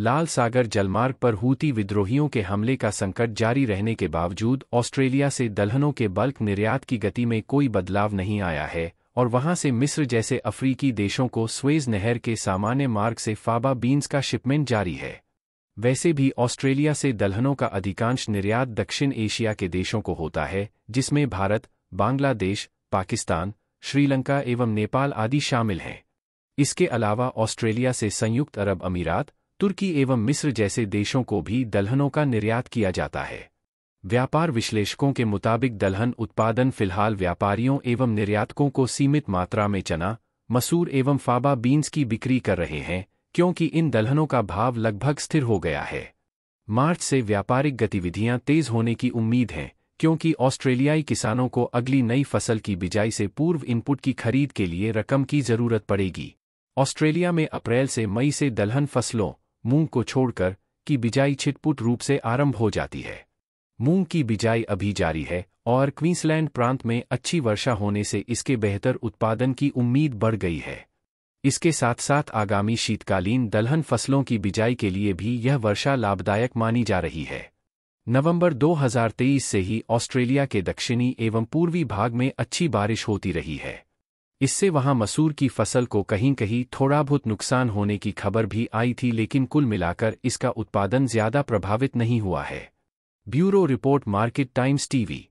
लाल सागर जलमार्ग पर हूती विद्रोहियों के हमले का संकट जारी रहने के बावजूद ऑस्ट्रेलिया से दलहनों के बल्क निर्यात की गति में कोई बदलाव नहीं आया है और वहां से मिस्र जैसे अफ्रीकी देशों को स्वेज नहर के सामान्य मार्ग से फाबा बीन्स का शिपमेंट जारी है वैसे भी ऑस्ट्रेलिया से दलहनों का अधिकांश निर्यात दक्षिण एशिया के देशों को होता है जिसमें भारत बांग्लादेश पाकिस्तान श्रीलंका एवं नेपाल आदि शामिल हैं इसके अलावा ऑस्ट्रेलिया से संयुक्त अरब अमीरात तुर्की एवं मिस्र जैसे देशों को भी दलहनों का निर्यात किया जाता है व्यापार विश्लेषकों के मुताबिक दलहन उत्पादन फिलहाल व्यापारियों एवं निर्यातकों को सीमित मात्रा में चना मसूर एवं फाबा बीन्स की बिक्री कर रहे हैं क्योंकि इन दलहनों का भाव लगभग स्थिर हो गया है मार्च से व्यापारिक गतिविधियां तेज होने की उम्मीद है क्योंकि ऑस्ट्रेलियाई किसानों को अगली नई फसल की बिजाई से पूर्व इनपुट की खरीद के लिए रकम की जरूरत पड़ेगी ऑस्ट्रेलिया में अप्रैल से मई से दलहन फसलों मूंग को छोड़कर की बिजाई छिटपुट रूप से आरंभ हो जाती है मूंग की बिजाई अभी जारी है और क्वींसलैंड प्रांत में अच्छी वर्षा होने से इसके बेहतर उत्पादन की उम्मीद बढ़ गई है इसके साथ साथ आगामी शीतकालीन दलहन फसलों की बिजाई के लिए भी यह वर्षा लाभदायक मानी जा रही है नवंबर 2023 से ही ऑस्ट्रेलिया के दक्षिणी एवं पूर्वी भाग में अच्छी बारिश होती रही है इससे वहां मसूर की फसल को कहीं कहीं थोड़ा बहुत नुकसान होने की खबर भी आई थी लेकिन कुल मिलाकर इसका उत्पादन ज्यादा प्रभावित नहीं हुआ है bureau report market times TV